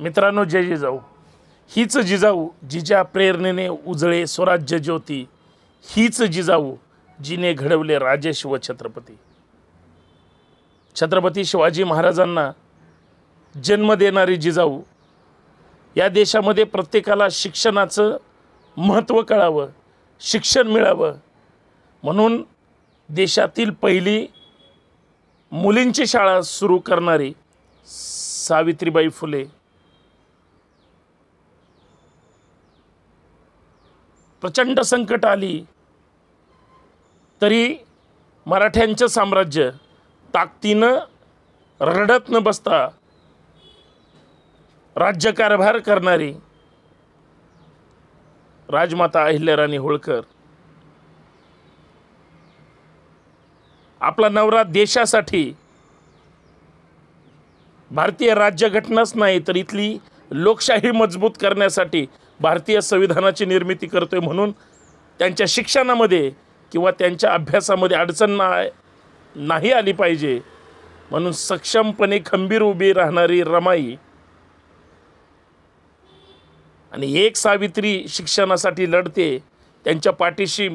मित्रांनो जय जिजाऊ हीच जिजाऊ जिच्या प्रेरणेने उजळे स्वराज्य ज्योती हीच जिजाऊ जिने घडवले राजेश व छत्रपती छत्रपती शिवाजी महाराजांना जन्म देणारी जिजाऊ या देशामध्ये प्रत्येकाला शिक्षणाचं महत्त्व कळावं शिक्षण मिळावं म्हणून देशातील पहिली मुलींची शाळा सुरू करणारी सावित्रीबाई फुले प्रचंड संकट आली तरी मराठ्यांचं साम्राज्य ताकदीनं रडत न बसता राज्यकारभार करणारी राजमाता अहिल्याराणी होळकर आपला नवरा देशासाठी भारतीय राज्यघटनाच नाही तर इथली लोकशाही मजबूत करण्यासाठी भारतीय संविधानाची निर्मिती करतो आहे म्हणून त्यांच्या शिक्षणामध्ये किंवा त्यांच्या अभ्यासामध्ये अडचण नाही आली पाहिजे म्हणून सक्षमपणे खंबीर उभी राहणारी रमाई आणि एक सावित्री शिक्षणासाठी लढते त्यांच्या पाठीशी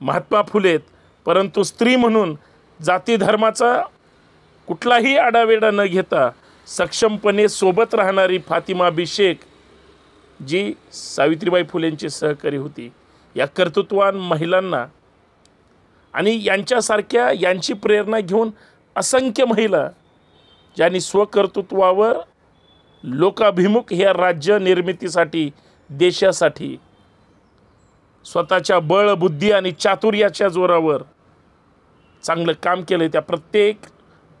महात्मा फुलेत परंतु स्त्री म्हणून जाती धर्माचा कुठलाही आडावेडा न घेता सक्षमपणे सोबत राहणारी फातिमा अभिषेक जी सावित्रीबाई फुलेंची सहकारी होती या कर्तृत्वान महिलांना आणि यांच्यासारख्या यांची प्रेरणा घेऊन असंख्य महिला ज्यांनी स्वकर्तृत्वावर लोकाभिमुख ह्या राज्य निर्मितीसाठी देशासाठी स्वतःच्या बळ बुद्धी आणि चातुर्याच्या जोरावर चांगलं काम केलं त्या प्रत्येक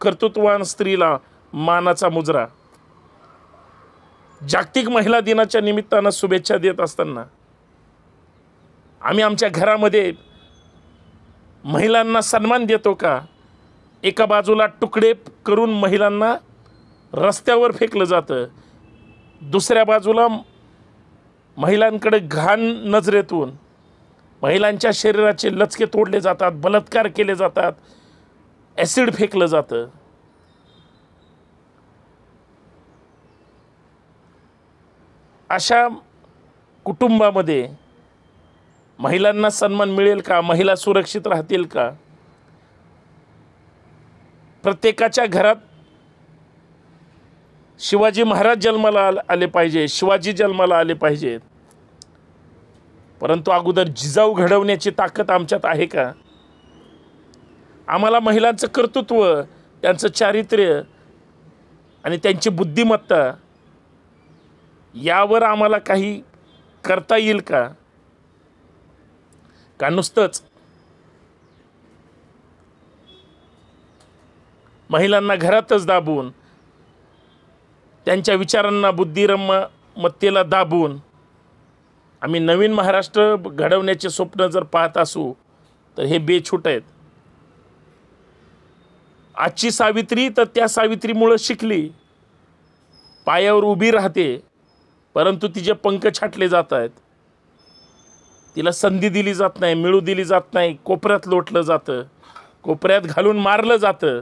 कर्तृत्ववान स्त्रीला मानाचा मुजरा जागतिक महिला दिनाच्या निमित्तानं शुभेच्छा देत असताना आम्ही आमच्या घरामध्ये महिलांना सन्मान देतो का एका बाजूला तुकडे करून महिलांना रस्त्यावर फेकलं जातं दुसऱ्या बाजूला महिलांकडे घाण नजरेतून महिलांच्या शरीराचे लचके तोडले जातात बलात्कार केले जातात ॲसिड फेकलं जातं अशा कुटुंबामध्ये महिलांना सन्मान मिळेल का महिला सुरक्षित राहतील का प्रत्येकाच्या घरात शिवाजी महाराज जन्माला आले पाहिजे शिवाजी जन्माला आले पाहिजेत परंतु अगोदर जिजाऊ घडवण्याची ताकद आमच्यात आहे का आम्हाला महिलांचं कर्तृत्व त्यांचं चारित्र्य आणि त्यांची बुद्धिमत्ता यावर आम्हाला काही करता येईल का का नुसतंच महिलांना घरातच दाबून त्यांच्या विचारांना बुद्धिरम्य मत्तेला दाबून आम्ही नवीन महाराष्ट्र घडवण्याचे स्वप्न जर पाहत असू तर हे बेछूट आहेत आजची सावित्री तर त्या सावित्रीमुळं शिकली पायावर उभी राहते परंतु तिचे पंख छाटले जात आहेत तिला संधी दिली जात नाही मिळू दिली जात नाही कोपऱ्यात लोटलं जातं कोपऱ्यात घालून मारलं जातं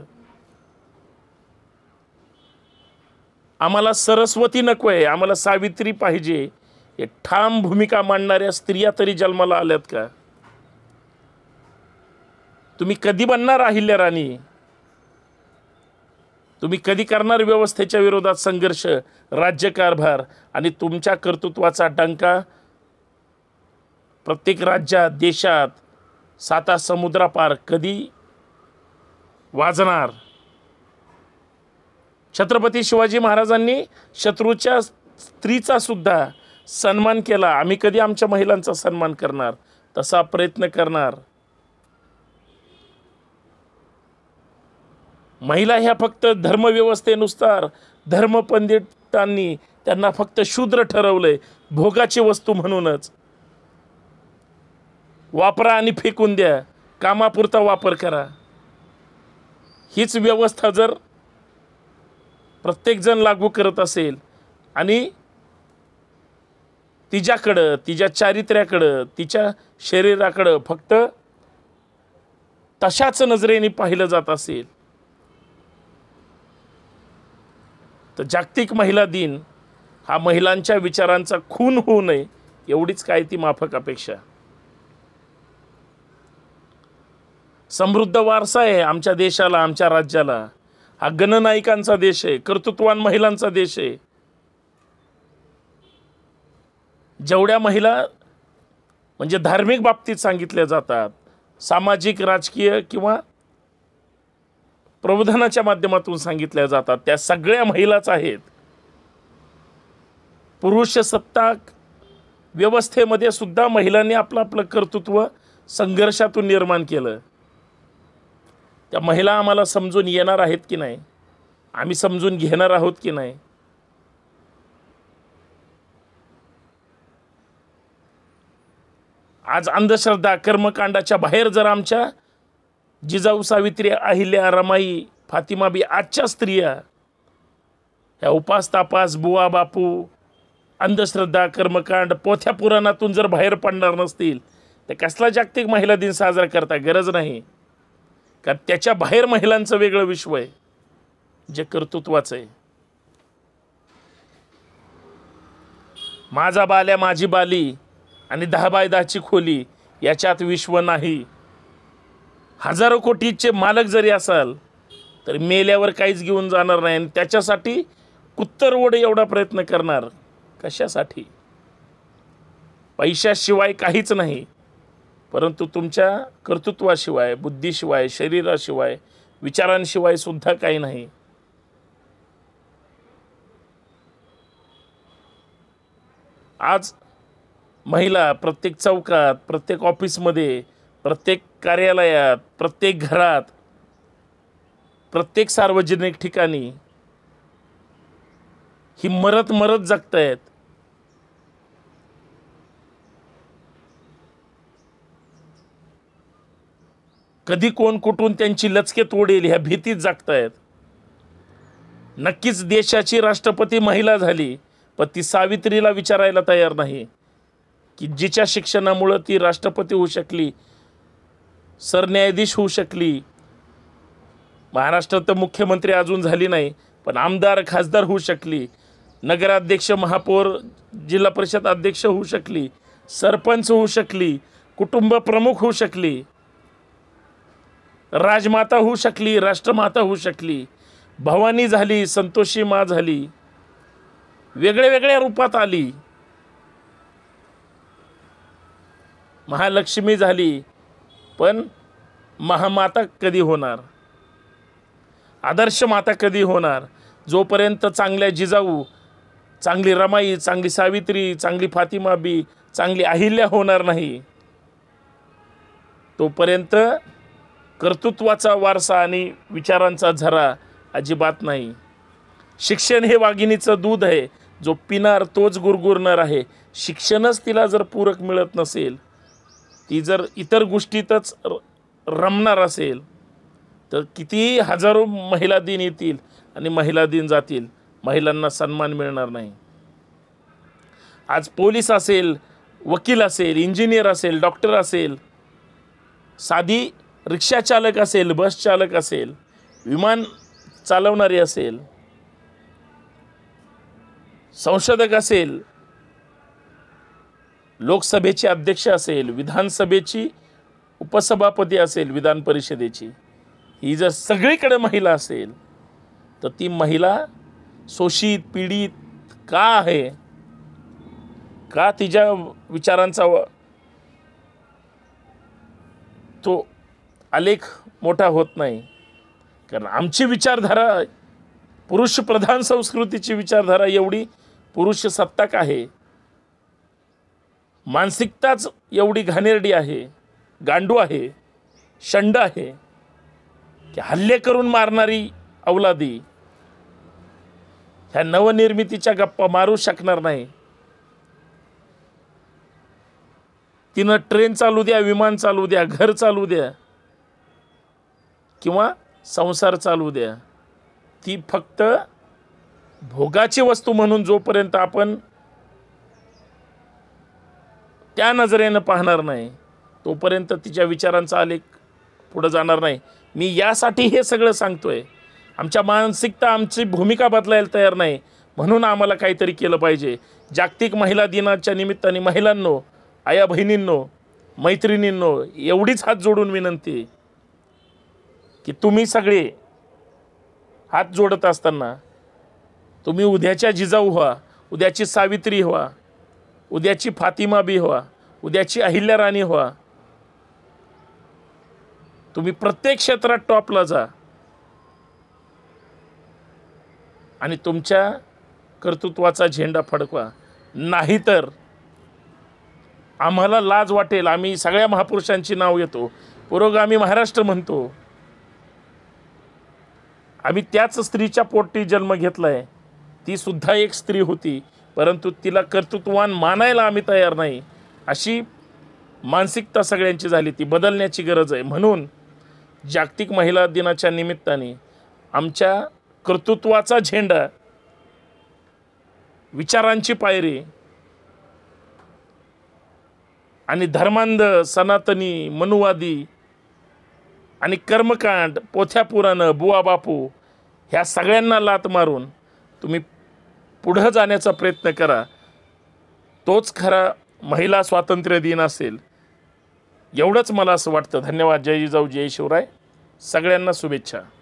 आम्हाला सरस्वती नको आहे आम्हाला सावित्री पाहिजे हे ठाम भूमिका मांडणाऱ्या स्त्रिया तरी जन्माला आल्यात का तुम्ही कधी बनणार राहिल्या राणी तुम्ही कधी करणार व्यवस्थेच्या विरोधात संघर्ष राज्यकारभार आणि तुमच्या कर्तृत्वाचा डंका प्रत्येक राज्यात देशात साता समुद्रापार कधी वाजणार छत्रपती शिवाजी महाराजांनी शत्रूच्या स्त्रीचा सुद्धा सन्मान केला आम्ही कधी आमच्या महिलांचा सन्मान करणार तसा प्रयत्न करणार महिला ह्या फक्त धर्मव्यवस्थेनुसार धर्मपंडितांनी त्यांना फक्त शूद्र ठरवलंय भोगाची वस्तू म्हणूनच वापरा आणि फेकून द्या कामापुरता वापर करा हीच व्यवस्था जर प्रत्येकजण लागू करत असेल आणि तिच्याकडं तिच्या चारित्र्याकडं तिच्या शरीराकडं फक्त तशाच नजरेने पाहिलं जात असेल तर जागतिक महिला दिन हा महिलांच्या विचारांचा खून होऊ नये एवढीच काय ती माफक अपेक्षा समृद्ध वारसा आहे आमच्या देशाला आमच्या राज्याला हा गणनायिकांचा देश आहे कर्तृत्वान महिलांचा देश आहे जेवढ्या महिला म्हणजे धार्मिक बाबतीत सांगितल्या जातात सामाजिक राजकीय किंवा प्रबोधनाच्या माध्यमातून सांगितल्या जातात त्या सगळ्या महिलाच आहेत पुरुष सत्ता व्यवस्थेमध्ये सुद्धा महिलांनी आपलं आपलं कर्तृत्व संघर्षातून निर्माण केलं त्या महिला आम्हाला समजून येणार आहेत की नाही आम्ही समजून घेणार आहोत की नाही आज अंधश्रद्धा कर्मकांडाच्या बाहेर जर आमच्या जिजाऊ सावित्री अहिल्या रमाई फातिमा बी आजच्या स्त्रिया ह्या उपास तापास बुवा बापू अंधश्रद्धा कर्मकांड पोथ्या पुराणातून जर बाहेर पडणार नसतील तर कसला जागतिक महिला दिन साजरा करता गरज नाही कारण त्याच्या बाहेर महिलांचं वेगळं विश्व आहे जे कर्तृत्वाचं आहे माझा बाल्या माझी बाली आणि दहा बाय दहाची खोली याच्यात विश्व नाही हजारो कोटीचे मालक जरी असाल तर मेल्यावर काहीच घेऊन जाणार नाही आणि त्याच्यासाठी कुत्तरवड एवढा प्रयत्न करणार कशासाठी पैशाशिवाय काहीच नाही परंतु तुमच्या कर्तृत्वाशिवाय बुद्धीशिवाय शरीराशिवाय विचारांशिवाय सुद्धा काही नाही आज महिला प्रत्येक चौकात प्रत्येक ऑफिसमध्ये प्रत्येक कार्यालयात प्रत्येक घरात प्रत्येक सार्वजनिक ठिकाणी ही मरत मरत जगतायत कधी कोण कुठून त्यांची लचके तोडेल ह्या भीतीत आहेत नक्कीच देशाची राष्ट्रपती महिला झाली पण ती सावित्रीला विचारायला तयार नाही की जिच्या शिक्षणामुळं ती राष्ट्रपती होऊ शकली सरन्यायाधीश होऊ शकली महाराष्ट्रात तर मुख्यमंत्री अजून झाली नाही पण आमदार खासदार होऊ शकली नगराध्यक्ष महापौर जिल्हा परिषद अध्यक्ष होऊ शकली सरपंच होऊ शकली कुटुंब प्रमुख होऊ शकली राजमाता होऊ शकली राष्ट्रमाता होऊ शकली भवानी झाली संतोषी मा झाली वेगळ्या वेगळ्या रूपात आली महालक्ष्मी झाली पण महामाता कधी होणार आदर्श माता कधी होणार जोपर्यंत चांगल्या जिजाऊ चांगली रमाई चांगली सावित्री चांगली फातिमा बी चांगली अहिल्या होणार नाही तोपर्यंत कर्तृत्वाचा वारसा आणि विचारांचा झरा अजिबात नाही शिक्षण हे वाघिणीचं दूध आहे जो पिणार तोच गुरगुरणार आहे शिक्षणच तिला जर पूरक मिळत नसेल ती जर इतर गोष्टीतच रमणार असेल तर किती हजारो महिला दिन येतील आणि महिला दिन जातील महिलांना सन्मान मिळणार नाही आज पोलीस असेल वकील असेल इंजिनियर असेल डॉक्टर असेल साधी रिक्षा चालक असेल बस चालक असेल विमान चालवणारी असेल संशोधक असेल लोकसभेची अध्यक्ष असेल विधानसभेची उपसभापती असेल विधान परिषदेची ही जर सगळीकडे महिला असेल तर ती महिला शोषित पीडित का आहे का तिच्या विचारांचा तो आलेख मोठा होत नाही कारण आमची विचारधारा पुरुषप्रधान संस्कृतीची विचारधारा एवढी पुरुष सत्ताक आहे मानसिकताच एवढी घाणेरडी आहे गांडू आहे शंड आहे की हल्ले करून मारणारी अवलादी ह्या नवनिर्मितीच्या गप्पा मारू शकणार नाही तिनं ट्रेन चालू द्या विमान चालू द्या घर चालू द्या किंवा संसार चालू द्या ती फक्त भोगाची वस्तू म्हणून जोपर्यंत आपण त्या नजरेनं पाहणार नाही तोपर्यंत तिच्या विचारांचा आलेख पुढं जाणार नाही मी यासाठी हे सगळं सांगतो आहे आमच्या मानसिकता आमची भूमिका बदलायला तयार नाही म्हणून आम्हाला काहीतरी केलं पाहिजे जागतिक महिला दिनाच्या निमित्ताने महिलांनो आया बहिणींनो मैत्रिणींनो एवढीच हात जोडून विनंती की तुम्ही सगळे हात जोडत असताना तुम्ही उद्याच्या जिजाऊ व्हा उद्याची सावित्री व्हा उद्याची फातिमा बी व्हा उद्याची अहिल्या राणी व्हा तुम्ही प्रत्येक क्षेत्रात टॉपला जा आणि तुमच्या कर्तृत्वाचा झेंडा फडकवा नाहीतर आम्हाला लाज वाटेल आम्ही सगळ्या महापुरुषांची नाव येतो पुरोगामी महाराष्ट्र म्हणतो आम्ही त्याच स्त्रीच्या पोटी जन्म घेतला आहे ती सुद्धा एक स्त्री होती परंतु तिला कर्तृत्ववान मानायला आम्ही तयार नाही अशी मानसिकता सगळ्यांची झाली ती बदलण्याची गरज आहे म्हणून जागतिक महिला दिनाच्या निमित्ताने आमच्या कर्तृत्वाचा झेंडा विचारांची पायरी आणि धर्मांध सनातनी मनुवादी आणि कर्मकांड पोथ्या बुवा बापू ह्या सगळ्यांना लात मारून तुम्ही पुढं जाण्याचा प्रयत्न करा तोच खरा महिला स्वातंत्र्य दिन असेल एवढंच मला असं वाटतं धन्यवाद जय जिजाऊ जय शिवराय सगळ्यांना शुभेच्छा